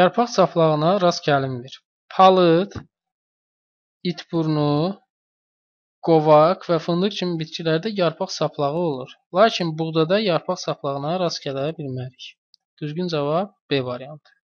Yarpaq saplağına rast gəlinmir. Palıd, itburnu, qovaq və fındıq kimi bitkilərdə yarpaq saplağı olur. Lakin buğdada yarpaq saplağına rast gələ bilmərik. Düzgün cavab B variantı.